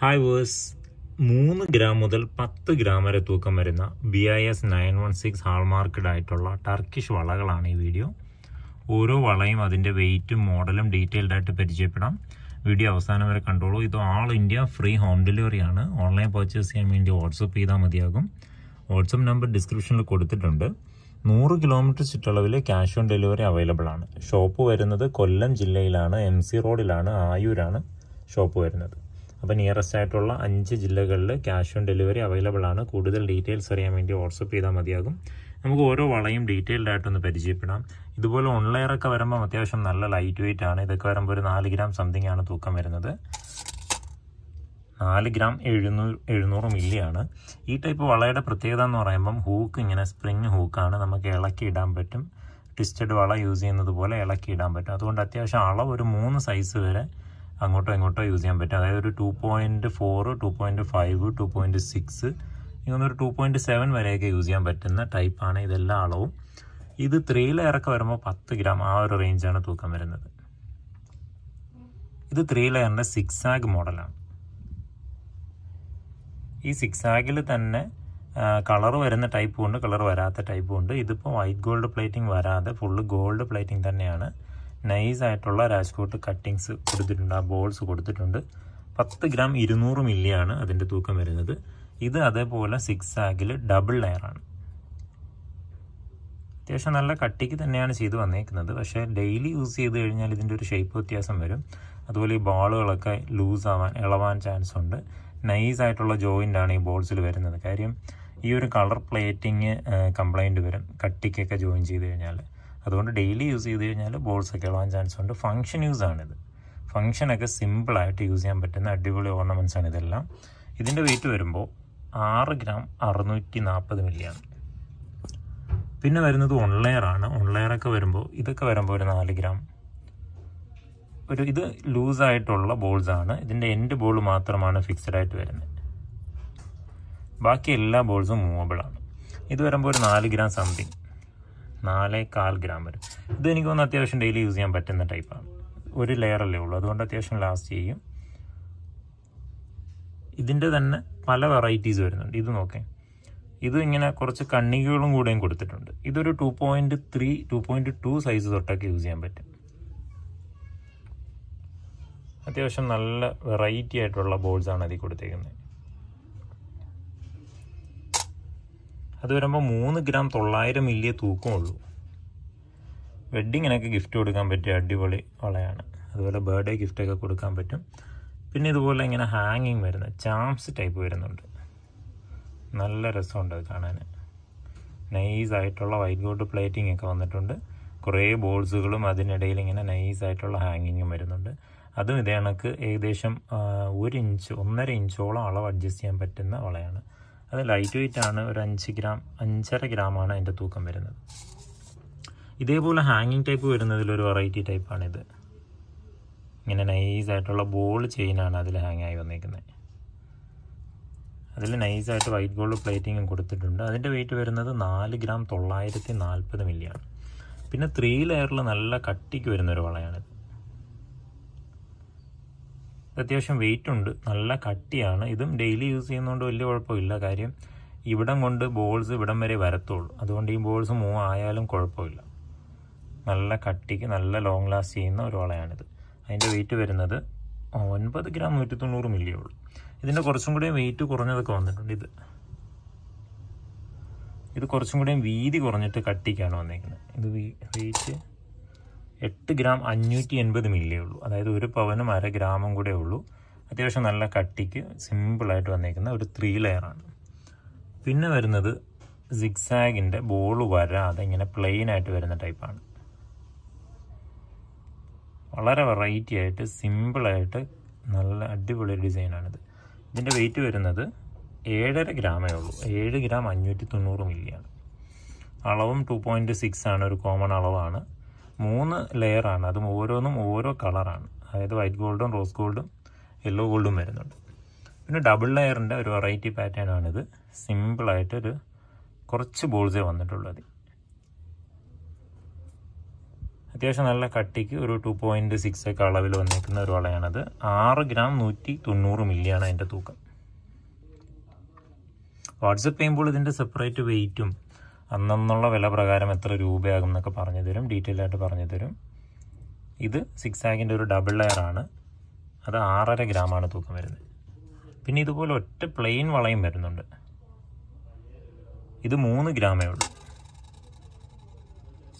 hi verse മൂന്ന് gram മുതൽ പത്ത് ഗ്രാം വരെ തൂക്കം വരുന്ന B I S nine one six hallmarked ആയിട്ടുള്ള ടർക്കിഷ് വളകളാണ് ഈ വീഡിയോ ഓരോ വളയും അതിൻ്റെ വെയിറ്റും മോഡലും ഡീറ്റെയിൽഡ് ആയിട്ട് പരിചയപ്പെടാം വീഡിയോ അവസാനം വരെ കണ്ടോളൂ ഇത് ആൾ ഇന്ത്യ ഫ്രീ ഹോം ഡെലിവറിയാണ് ഓൺലൈൻ പർച്ചേസ് ചെയ്യാൻ വേണ്ടി വാട്സപ്പ് ചെയ്താൽ മതിയാകും വാട്സപ്പ് നമ്പർ ഡിസ്ക്രിപ്ഷനിൽ കൊടുത്തിട്ടുണ്ട് നൂറ് കിലോമീറ്റർ ചുറ്റളവിൽ ക്യാഷ് ഓൺ ഡെലിവറി അവൈലബിൾ ആണ് ഷോപ്പ് വരുന്നത് കൊല്ലം ജില്ലയിലാണ് എം സി റോഡിലാണ് ആയൂരാണ് ഷോപ്പ് വരുന്നത് അപ്പോൾ നിയറസ്റ്റ് ആയിട്ടുള്ള അഞ്ച് ജില്ലകളിൽ ക്യാഷ് ഓൺ ഡെലിവറി അവൈലബിൾ ആണ് കൂടുതൽ ഡീറ്റെയിൽസ് അറിയാൻ വേണ്ടി വാട്സപ്പ് ചെയ്താൽ മതിയാകും നമുക്ക് ഓരോ വളയും ഡീറ്റെയിൽഡ് ആയിട്ടൊന്ന് പരിചയപ്പെടാം ഇതുപോലെ ഓൺലൈനൊക്കെ വരുമ്പോൾ അത്യാവശ്യം നല്ല ലൈറ്റ് വെയിറ്റ് ആണ് ഇതൊക്കെ വരുമ്പോൾ ഒരു നാല് ഗ്രാം സംതിങ് ആണ് തൂക്കം വരുന്നത് നാല് ഗ്രാം എഴുന്നൂറ് എഴുന്നൂറ് മില്ലിയാണ് ഈ ടൈപ്പ് വളയുടെ പ്രത്യേകത എന്ന് പറയുമ്പം ഹൂക്ക് ഇങ്ങനെ സ്പ്രിങ് ഹൂക്കാണ് നമുക്ക് ഇളക്കി ഇടാൻ പറ്റും ട്വിസ്റ്റഡ് വള യൂസ് ചെയ്യുന്നത് പോലെ ഇളക്കി ഇടാൻ പറ്റും അതുകൊണ്ട് അത്യാവശ്യം അളവ് ഒരു മൂന്ന് സൈസ് വരെ അങ്ങോട്ടോ ഇങ്ങോട്ടോ യൂസ് ചെയ്യാൻ പറ്റും അതായത് ഒരു two point four two point five two point six ഇങ്ങനെ ഒരു ടു പോയിൻറ്റ് സെവൻ വരെയൊക്കെ യൂസ് ചെയ്യാൻ പറ്റുന്ന ടൈപ്പാണ് ഇതെല്ലാ അളവും ഇത് ത്രീ ലെയറൊക്കെ വരുമ്പോൾ പത്ത് ഗ്രാം ആ ഒരു റേഞ്ചാണ് തൂക്കം വരുന്നത് ഇത് ത്രീ ലെയറിൻ്റെ സിക്സ് ആഗ് മോഡലാണ് ഈ സിക്സ് ആഗിൽ തന്നെ കളർ വരുന്ന ടൈപ്പും ഉണ്ട് കളർ വരാത്ത ടൈപ്പും ഉണ്ട് ഇതിപ്പോൾ വൈറ്റ് ഗോൾഡ് പ്ലേറ്റിംഗ് വരാതെ ഫുള്ള് ഗോൾഡ് പ്ലേറ്റിംഗ് തന്നെയാണ് നൈസായിട്ടുള്ള രാജ്കോട്ട് കട്ടിങ്സ് കൊടുത്തിട്ടുണ്ട് ആ ബോൾസ് കൊടുത്തിട്ടുണ്ട് പത്ത് ഗ്രാം ഇരുന്നൂറ് മില്ലിയാണ് അതിൻ്റെ തൂക്കം വരുന്നത് ഇത് അതേപോലെ സിക്സ് ആഗിൽ ഡബിൾ ലെയറാണ് അത്യാവശ്യം നല്ല കട്ടിക്ക് തന്നെയാണ് ചെയ്ത് വന്നേക്കുന്നത് പക്ഷേ ഡെയിലി യൂസ് ചെയ്ത് കഴിഞ്ഞാൽ ഇതിൻ്റെ ഒരു ഷേപ്പ് വ്യത്യാസം വരും അതുപോലെ ഈ ബോളുകളൊക്കെ ലൂസ് ആവാൻ ഇളവാൻ ചാൻസ് ഉണ്ട് നൈസ് ആയിട്ടുള്ള ജോയിൻ്റ് ആണ് ഈ ബോൾസിൽ വരുന്നത് കാര്യം ഈ ഒരു കളർ പ്ലേറ്റിങ് കംപ്ലൈൻറ്റ് വരും കട്ടിക്കൊക്കെ ജോയിൻ ചെയ്ത് കഴിഞ്ഞാൽ അതുകൊണ്ട് ഡെയിലി യൂസ് ചെയ്ത് കഴിഞ്ഞാൽ ബോൾസൊക്കെ ഇളവാൻ ചാൻസ് ഉണ്ട് ഫങ്ഷൻ യൂസാണിത് ഫങ്ഷനൊക്കെ സിമ്പിളായിട്ട് യൂസ് ചെയ്യാൻ പറ്റുന്ന അടിപൊളി ആണ് ഇതെല്ലാം ഇതിൻ്റെ വെയിറ്റ് വരുമ്പോൾ ആറ് ഗ്രാം അറുന്നൂറ്റി നാൽപ്പത് മില്ലിയാണ് പിന്നെ വരുന്നത് ഓൺ ലെയറാണ് ഓൺ ഒക്കെ വരുമ്പോൾ ഇതൊക്കെ വരുമ്പോൾ ഒരു നാല് ഗ്രാം ഒരു ഇത് ലൂസായിട്ടുള്ള ബോൾസാണ് ഇതിൻ്റെ എൻഡ് ബോൾ മാത്രമാണ് ഫിക്സഡ് ആയിട്ട് വരുന്നത് ബാക്കി എല്ലാ ബോൾസും മൂവബിളാണ് ഇത് വരുമ്പോൾ ഒരു നാല് ഗ്രാം സംതിങ് നാലേ കാൽ ഗ്രാം വരും ഇത് എനിക്ക് തോന്നുന്നു അത്യാവശ്യം ഡെയിലി യൂസ് ചെയ്യാൻ പറ്റുന്ന ടൈപ്പാണ് ഒരു ലെയർ അല്ലേ ഉള്ളൂ അതുകൊണ്ട് അത്യാവശ്യം ലാസ്റ്റ് ചെയ്യും ഇതിൻ്റെ തന്നെ പല വെറൈറ്റീസ് വരുന്നുണ്ട് ഇത് നോക്കേ ഇത് ഇങ്ങനെ കുറച്ച് കണ്ണികളും കൂടെയും കൊടുത്തിട്ടുണ്ട് ഇതൊരു two point three two point two size തൊട്ടൊക്കെ യൂസ് ചെയ്യാൻ പറ്റും അത്യാവശ്യം നല്ല വെറൈറ്റി ആയിട്ടുള്ള ബോൾസാണ് അതിൽ കൊടുത്തേക്കുന്നത് അത് വരുമ്പോൾ മൂന്ന് ഗ്രാം തൊള്ളായിരം മില്ലിയെ തൂക്കമുള്ളൂ വെഡ്ഡിങ്ങിനൊക്കെ ഗിഫ്റ്റ് കൊടുക്കാൻ പറ്റിയ അടിപൊളി വളയാണ് അതുപോലെ ബർത്ത്ഡേ ഗിഫ്റ്റൊക്കെ കൊടുക്കാൻ പറ്റും പിന്നെ ഇതുപോലെ ഇങ്ങനെ ഹാങ്ങിങ് വരുന്ന ചാംസ് ടൈപ്പ് വരുന്നുണ്ട് നല്ല രസമുണ്ട് അത് കാണാൻ നൈസായിട്ടുള്ള വൈറ്റ് ഗോൾഡ് പ്ലേറ്റിംഗ് ഒക്കെ വന്നിട്ടുണ്ട് കുറേ ബോൾസുകളും അതിനിടയിൽ ഇങ്ങനെ നൈസായിട്ടുള്ള ഹാങ്ങിങ്ങും വരുന്നുണ്ട് അതും ഇതേ കണക്ക് ഏകദേശം ഒരു ഇഞ്ച് ഒന്നര ഇഞ്ചോളം അളവ് അഡ്ജസ്റ്റ് ചെയ്യാൻ പറ്റുന്ന വളയാണ് അത് ലൈറ്റ് വെയിറ്റ് ആണ് ഒരു അഞ്ച് ഗ്രാം അഞ്ചര ഗ്രാമാണ് അതിൻ്റെ തൂക്കം വരുന്നത് ഇതേപോലെ ഹാങ്ങിങ് ടൈപ്പ് വരുന്നതിലൊരു വെറൈറ്റി ടൈപ്പാണിത് ഇങ്ങനെ നൈസായിട്ടുള്ള ബോൾ ചെയിനാണ് അതിൽ ഹാങ്ങായി വന്നിരിക്കുന്നത് അതിൽ നൈസായിട്ട് വൈറ്റ് ഗോൾഡ് പ്ലേറ്റിങ്ങും കൊടുത്തിട്ടുണ്ട് അതിൻ്റെ വെയിറ്റ് വരുന്നത് നാല് ഗ്രാം തൊള്ളായിരത്തി നാൽപ്പത് മില്ലിയാണ് പിന്നെ ത്രീ ലെയറിൽ നല്ല കട്ടിക്ക് വരുന്നൊരു വളയാണിത് അത്യാവശ്യം വെയിറ്റ് ഉണ്ട് നല്ല കട്ടിയാണ് ഇതും ഡെയിലി യൂസ് ചെയ്യുന്നതുകൊണ്ട് വലിയ കുഴപ്പമില്ല കാര്യം ഇവിടം കൊണ്ട് ബോൾസ് ഇവിടം വരെ വരത്തുള്ളൂ അതുകൊണ്ട് ഈ ബോൾസ് മൂവ് ആയാലും കുഴപ്പമില്ല നല്ല കട്ടിക്ക് നല്ല ലോങ് ലാസ്റ്റ് ചെയ്യുന്ന ഒരു അതിൻ്റെ വെയിറ്റ് വരുന്നത് ഒൻപത് ഗ്രാം നൂറ്റി തൊണ്ണൂറ് മില്ലിയേ ഉള്ളൂ ഇതിൻ്റെ കുറച്ചും കൂടി വെയിറ്റ് കുറഞ്ഞതൊക്കെ വന്നിട്ടുണ്ട് ഇത് ഇത് കുറച്ചും കൂടി വീതി കുറഞ്ഞിട്ട് കട്ടിക്കാണ് വന്നേക്കുന്നത് ഇത് വെയിറ്റ് എട്ട് ഗ്രാം അഞ്ഞൂറ്റി എൺപത് മില്ലേ ഉള്ളൂ അതായത് ഒരു പവനും അര ഗ്രാമും കൂടെ ഉള്ളൂ അത്യാവശ്യം നല്ല കട്ടിക്ക് സിമ്പിളായിട്ട് വന്നേക്കുന്ന ഒരു ത്രീ ലെയറാണ് പിന്നെ വരുന്നത് സിക്സാഗിൻ്റെ ബോൾ വരാതെ ഇങ്ങനെ പ്ലെയിൻ ആയിട്ട് വരുന്ന ടൈപ്പാണ് വളരെ വെറൈറ്റി ആയിട്ട് സിമ്പിളായിട്ട് നല്ല അടിപൊളി ഡിസൈനാണിത് ഇതിൻ്റെ വെയിറ്റ് വരുന്നത് ഏഴര ഗ്രാമേ ഉള്ളൂ ഏഴ് ഗ്രാം അഞ്ഞൂറ്റി തൊണ്ണൂറ് മില്ലിയാണ് അളവും ടു പോയിൻറ്റ് സിക്സ് ആണ് ഒരു കോമൺ അളവാണ് മൂന്ന് ലെയറാണ് അതും ഓരോന്നും ഓരോ കളറാണ് അതായത് വൈറ്റ് ഗോൾഡും റോസ് ഗോൾഡും യെല്ലോ ഗോൾഡും വരുന്നുണ്ട് പിന്നെ ഡബിൾ ലെയറിൻ്റെ ഒരു വെറൈറ്റി പാറ്റേൺ ആണിത് സിമ്പിളായിട്ടൊരു കുറച്ച് ബോൾസേ വന്നിട്ടുള്ളത് അത്യാവശ്യം നല്ല കട്ടിക്ക് ഒരു ടു പോയിൻ്റ് സിക്സ് ഒക്കെ അളവിൽ വന്നിരിക്കുന്ന ഒരു വളയാണത് ആറ് ഗ്രാം നൂറ്റി തൊണ്ണൂറ് മില്ലിയാണ് അതിൻ്റെ തൂക്കം വാട്സപ്പ് ചെയ്യുമ്പോൾ ഇതിൻ്റെ സെപ്പറേറ്റ് വെയ്റ്റും അന്നെന്നുള്ള വില പ്രകാരം എത്ര രൂപയാകും എന്നൊക്കെ പറഞ്ഞു തരും ഡീറ്റെയിൽ ആയിട്ട് പറഞ്ഞു തരും ഇത് സിക്സ് ആഗിൻ്റെ ഒരു ഡബിൾ ലെയർ ആണ് അത് ആറര ഗ്രാമാണ് തൂക്കം വരുന്നത് പിന്നെ ഇതുപോലെ ഒറ്റ പ്ലെയിൻ വളയും വരുന്നുണ്ട് ഇത് മൂന്ന് ഗ്രാമേ ഉള്ളൂ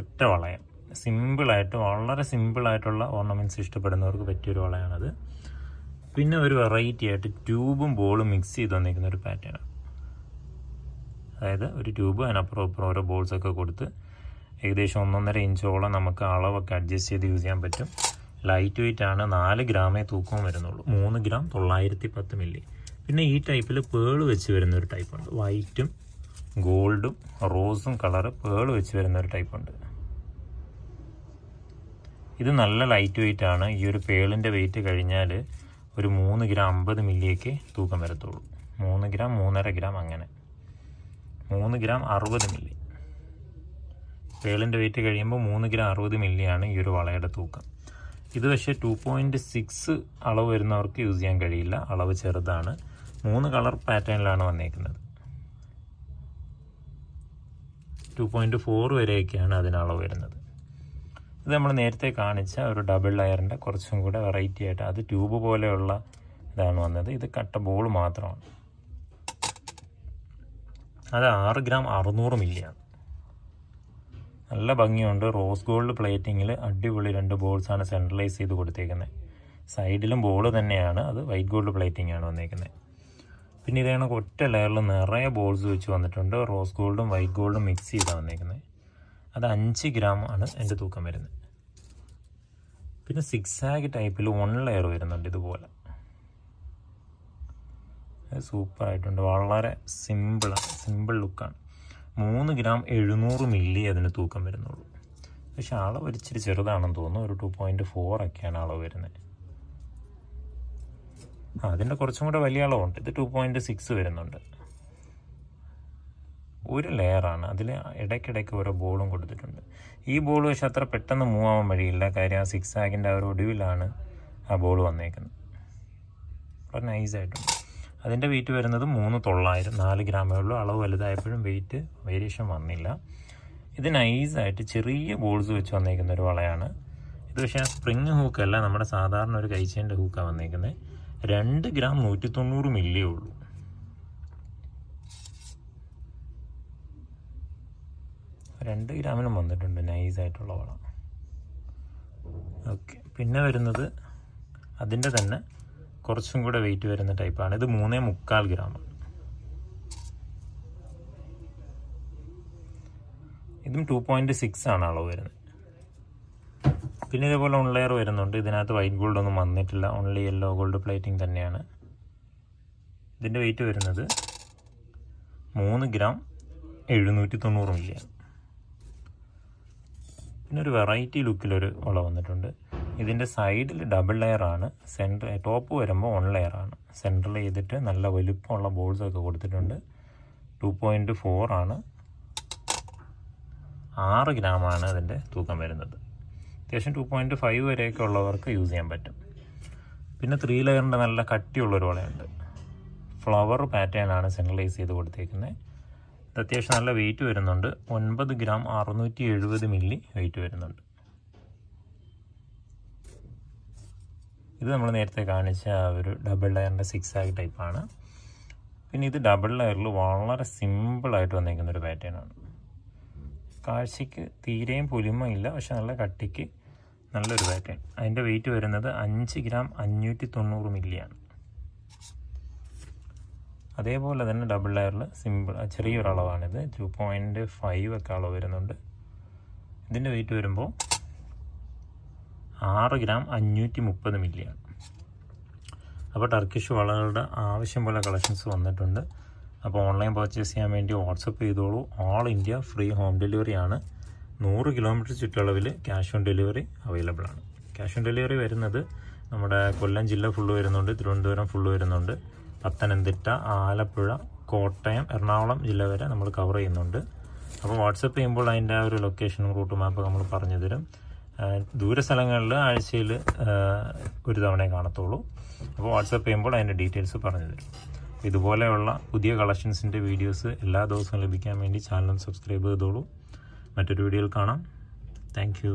ഒറ്റ വളയം സിമ്പിളായിട്ട് വളരെ സിമ്പിളായിട്ടുള്ള ഓർണമെൻറ്റ്സ് ഇഷ്ടപ്പെടുന്നവർക്ക് പറ്റിയൊരു വളയാണത് പിന്നെ ഒരു വെറൈറ്റി ആയിട്ട് ട്യൂബും ബോളും മിക്സ് ചെയ്ത് വന്നിരിക്കുന്ന ഒരു പാറ്റേൺ അതായത് ഒരു ട്യൂബ് അതിനപ്പുറം ഇപ്പുറം ഓരോ ബോൾസൊക്കെ കൊടുത്ത് ഏകദേശം ഒന്നൊന്നര ഇഞ്ചോളം നമുക്ക് അളവൊക്കെ അഡ്ജസ്റ്റ് ചെയ്ത് യൂസ് ചെയ്യാൻ പറ്റും ലൈറ്റ് വെയിറ്റ് ആണ് നാല് ഗ്രാമേ തൂക്കവും വരുന്നുള്ളൂ മൂന്ന് ഗ്രാം തൊള്ളായിരത്തി പത്ത് മില്ലി പിന്നെ ഈ ടൈപ്പിൽ പേൾ വെച്ച് വരുന്ന ഒരു ടൈപ്പുണ്ട് വൈറ്റും ഗോൾഡും റോസും കളറ് പേൾ വെച്ച് വരുന്ന ഒരു ടൈപ്പുണ്ട് ഇത് നല്ല ലൈറ്റ് വെയിറ്റ് ആണ് ഈ ഒരു പേളിൻ്റെ വെയിറ്റ് കഴിഞ്ഞാൽ ഒരു മൂന്ന് ഗ്രാം അമ്പത് മില്ലിയൊക്കെ തൂക്കം വരത്തുള്ളൂ മൂന്ന് ഗ്രാം മൂന്നര ഗ്രാം അങ്ങനെ മൂന്ന് ഗ്രാം അറുപത് മില്ലി പേളിൻ്റെ വെയിറ്റ് കഴിയുമ്പോൾ മൂന്ന് ഗ്രാം അറുപത് മില്ലിയാണ് ഈ ഒരു വളയുടെ തൂക്കം ഇത് പക്ഷേ ടു പോയിൻ്റ് സിക്സ് അളവ് വരുന്നവർക്ക് യൂസ് ചെയ്യാൻ കഴിയില്ല അളവ് ചെറുതാണ് മൂന്ന് കളർ പാറ്റേണിലാണ് വന്നേക്കുന്നത് ടു പോയിൻ്റ് ഫോർ വരെയൊക്കെയാണ് അതിന് അളവ് വരുന്നത് ഇത് നമ്മൾ നേരത്തെ കാണിച്ച ഒരു ഡബിൾ ലയറിൻ്റെ കുറച്ചും കൂടെ വെറൈറ്റി ആയിട്ട് അത് ട്യൂബ് പോലെയുള്ള ഇതാണ് വന്നത് ഇത് കട്ട ബോൾ മാത്രമാണ് അത് ആറ് ഗ്രാം അറുന്നൂറ് മില്ലിയാണ് നല്ല ഭംഗിയുണ്ട് റോസ് ഗോൾഡ് പ്ലേറ്റിങ്ങിൽ അടിപൊളി രണ്ട് ബോൾസാണ് സെൻട്രലൈസ് ചെയ്ത് കൊടുത്തേക്കുന്നത് സൈഡിലും ബോൾ തന്നെയാണ് അത് വൈറ്റ് ഗോൾഡ് പ്ലേറ്റിംഗ് ആണ് വന്നേക്കുന്നത് പിന്നെ ഇത് കണക്ക് ഒറ്റ ലെയറിൽ നിറയെ ബോൾസ് വെച്ച് വന്നിട്ടുണ്ട് റോസ് ഗോൾഡും വൈറ്റ് ഗോൾഡും മിക്സ് ചെയ്താണ് വന്നേക്കുന്നത് അത് അഞ്ച് ഗ്രാം ആണ് എൻ്റെ തൂക്കം വരുന്നത് പിന്നെ സിക്സാഗ് ടൈപ്പിൽ വൺ ലെയർ വരുന്നുണ്ട് ഇതുപോലെ സൂപ്പർ ആയിട്ടുണ്ട് വളരെ സിമ്പിളാണ് സിമ്പിൾ ലുക്കാണ് മൂന്ന് ഗ്രാം എഴുന്നൂറ് മില്ലി അതിന് തൂക്കം വരുന്നുള്ളൂ പക്ഷെ അളവ് ഇച്ചിരി ചെറുതാണെന്ന് തോന്നുന്നു ഒരു ടു പോയിൻറ്റ് ഫോർ ഒക്കെയാണ് അളവ് വരുന്നത് ആ അതിൻ്റെ കുറച്ചും കൂടെ വലിയ അളവുണ്ട് ഇത് ടു പോയിൻ്റ് സിക്സ് വരുന്നുണ്ട് ഒരു ലെയറാണ് അതിൽ ഇടയ്ക്കിടയ്ക്ക് ഓരോ ബോളും കൊടുത്തിട്ടുണ്ട് ഈ ബോൾ പക്ഷെ അത്ര പെട്ടെന്ന് മൂവ് ആവാൻ വഴിയില്ല കാര്യം ആ സിക്സ് ആകിൻ്റെ ആ ഒരു ഒടുവിലാണ് ആ ബോൾ വന്നേക്കുന്നത് വളരെ നൈസായിട്ടുണ്ട് അതിൻ്റെ വെയിറ്റ് വരുന്നത് മൂന്ന് തൊള്ളായിരം നാല് ഗ്രാമേ ഉള്ളൂ അളവ് വലുതായപ്പോഴും വെയിറ്റ് വേരിയേഷൻ വന്നില്ല ഇത് നൈസായിട്ട് ചെറിയ ബോൾസ് വെച്ച് വന്നേക്കുന്ന ഒരു വളയാണ് ഇത് പക്ഷേ സ്പ്രിങ് ഹൂക്കല്ല നമ്മുടെ സാധാരണ ഒരു കൈച്ചേൻ്റെ ഹൂക്കാണ് വന്നേക്കുന്നത് രണ്ട് ഗ്രാം നൂറ്റി തൊണ്ണൂറ് മില്ലിയേ ഉള്ളൂ രണ്ട് ഗ്രാമിനും വന്നിട്ടുണ്ട് നൈസായിട്ടുള്ള വളം ഓക്കെ പിന്നെ വരുന്നത് അതിൻ്റെ തന്നെ കുറച്ചും കൂടെ വെയിറ്റ് വരുന്ന ടൈപ്പാണ് ഇത് മൂന്നേ മുക്കാൽ ഗ്രാമാണ് ഇതും ടു പോയിൻറ്റ് സിക്സ് ആണ് അളവ് വരുന്നത് പിന്നെ ഇതേപോലെ ഓൺ ലെയർ വരുന്നുണ്ട് ഇതിനകത്ത് വൈറ്റ് ഗോൾഡ് ഒന്നും വന്നിട്ടില്ല ഓൺലി യെല്ലോ ഗോൾഡ് പ്ലേറ്റിംഗ് തന്നെയാണ് ഇതിൻ്റെ വെയിറ്റ് വരുന്നത് മൂന്ന് ഗ്രാം എഴുന്നൂറ്റി തൊണ്ണൂറ് മില്ലിയാണ് പിന്നെ ഒരു വെറൈറ്റി ലുക്കിലൊരു ഉള വന്നിട്ടുണ്ട് ഇതിൻ്റെ സൈഡിൽ ഡബിൾ ലെയർ ആണ് സെൻറ്റർ ടോപ്പ് വരുമ്പോൾ വൺ ആണ് സെൻറ്ററിൽ ചെയ്തിട്ട് നല്ല വലുപ്പമുള്ള ബോൾസൊക്കെ കൊടുത്തിട്ടുണ്ട് ടു പോയിൻറ്റ് ഫോർ ആണ് ആറ് ഗ്രാമാണ് അതിൻ്റെ തൂക്കം വരുന്നത് അത്യാവശ്യം ടു പോയിൻറ്റ് ഫൈവ് വരെയൊക്കെ ഉള്ളവർക്ക് യൂസ് ചെയ്യാൻ പറ്റും പിന്നെ ത്രീ ലെയറിൻ്റെ നല്ല കട്ടിയുള്ളൊരു വളയുണ്ട് ഫ്ലവർ പാറ്റേൺ ആണ് സെൻട്രലൈസ് ചെയ്ത് കൊടുത്തേക്കുന്നത് ഇത് അത്യാവശ്യം നല്ല വെയിറ്റ് വരുന്നുണ്ട് ഒൻപത് ഗ്രാം അറുന്നൂറ്റി എഴുപത് മില്ലി വെയിറ്റ് വരുന്നുണ്ട് ഇത് നമ്മൾ നേരത്തെ കാണിച്ച ഒരു ഡബിൾ ലെയറിൻ്റെ സിക്സ് ആഗ് ടൈപ്പാണ് പിന്നെ ഇത് ഡബിൾ ലെയറിൽ വളരെ സിമ്പിളായിട്ട് വന്നിരിക്കുന്ന ഒരു പാറ്റേൺ ആണ് കാഴ്ചയ്ക്ക് തീരെയും പുലിമയില്ല പക്ഷെ നല്ല കട്ടിക്ക് നല്ലൊരു പാറ്റേൺ അതിൻ്റെ വെയിറ്റ് വരുന്നത് അഞ്ച് ഗ്രാം അഞ്ഞൂറ്റി തൊണ്ണൂറ് മില്ലിയാണ് അതേപോലെ തന്നെ ഡബിൾ ലെയറിൽ സിമ്പിൾ ചെറിയൊരളവാണിത് ടു പോയിൻറ്റ് ഫൈവ് ഒക്കെ അളവ് വരുന്നുണ്ട് ഇതിൻ്റെ വെയിറ്റ് വരുമ്പോൾ ആറ് ഗ്രാം അഞ്ഞൂറ്റി മുപ്പത് മില്ലിയാണ് അപ്പോൾ ടർക്കിഷ് വളകളുടെ ആവശ്യം പോലെ കളക്ഷൻസ് വന്നിട്ടുണ്ട് അപ്പോൾ ഓൺലൈൻ പർച്ചേസ് ചെയ്യാൻ വേണ്ടി വാട്സപ്പ് ചെയ്തോളൂ all India free home delivery ആണ് നൂറ് കിലോമീറ്റർ ചുറ്റളവിൽ ക്യാഷ് ഓൺ ഡെലിവറി അവൈലബിൾ ആണ് ക്യാഷ് ഓൺ ഡെലിവറി വരുന്നത് നമ്മുടെ കൊല്ലം ജില്ല ഫുള്ള് വരുന്നുണ്ട് തിരുവനന്തപുരം ഫുള്ള് വരുന്നുണ്ട് പത്തനംതിട്ട ആലപ്പുഴ കോട്ടയം എറണാകുളം ജില്ല വരെ നമ്മൾ കവർ ചെയ്യുന്നുണ്ട് അപ്പോൾ വാട്സപ്പ് ചെയ്യുമ്പോൾ അതിൻ്റെ ആ ഒരു ലൊക്കേഷനും റൂട്ട് മാപ്പ് നമ്മൾ പറഞ്ഞു തരും ദൂര സ്ഥലങ്ങളിൽ ആഴ്ചയിൽ ഒരു തവണയെ കാണത്തുള്ളൂ അപ്പോൾ വാട്സപ്പ് ചെയ്യുമ്പോൾ അതിൻ്റെ ഡീറ്റെയിൽസ് പറഞ്ഞു തരും ഇതുപോലെയുള്ള പുതിയ കളക്ഷൻസിൻ്റെ വീഡിയോസ് എല്ലാ ദിവസവും ലഭിക്കാൻ വേണ്ടി ചാനൽ സബ്സ്ക്രൈബ് ചെയ്തോളൂ മറ്റൊരു വീഡിയോയിൽ കാണാം താങ്ക്